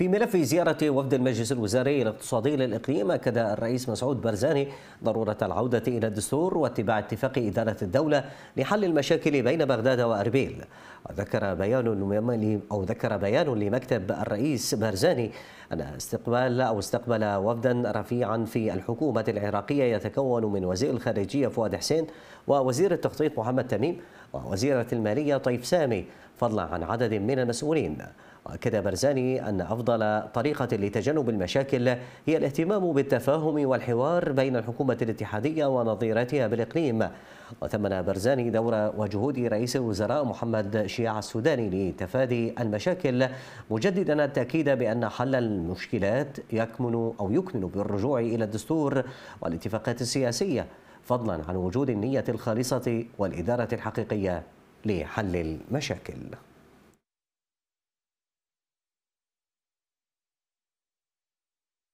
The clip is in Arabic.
في ملف زيارة وفد المجلس الوزاري الاقتصادي للإقليم أكد الرئيس مسعود برزاني ضرورة العودة إلى الدستور واتباع اتفاق إدارة الدولة لحل المشاكل بين بغداد وأربيل وذكر بيان أو ذكر بيان لمكتب الرئيس برزاني أن استقبال أو استقبل وفدا رفيعا في الحكومة العراقية يتكون من وزير الخارجية فؤاد حسين ووزير التخطيط محمد تميم ووزيرة المالية طيف سامي فضلا عن عدد من المسؤولين وأكد برزاني أن أفضل طريقة لتجنب المشاكل هي الاهتمام بالتفاهم والحوار بين الحكومة الاتحادية ونظيرتها بالإقليم وثمن برزاني دور وجهود رئيس الوزراء محمد شيع السوداني لتفادي المشاكل مجددا التأكيد بأن حل المشكلات يكمن أو يكمن بالرجوع إلى الدستور والاتفاقات السياسية فضلا عن وجود النية الخالصة والإدارة الحقيقية لحل المشاكل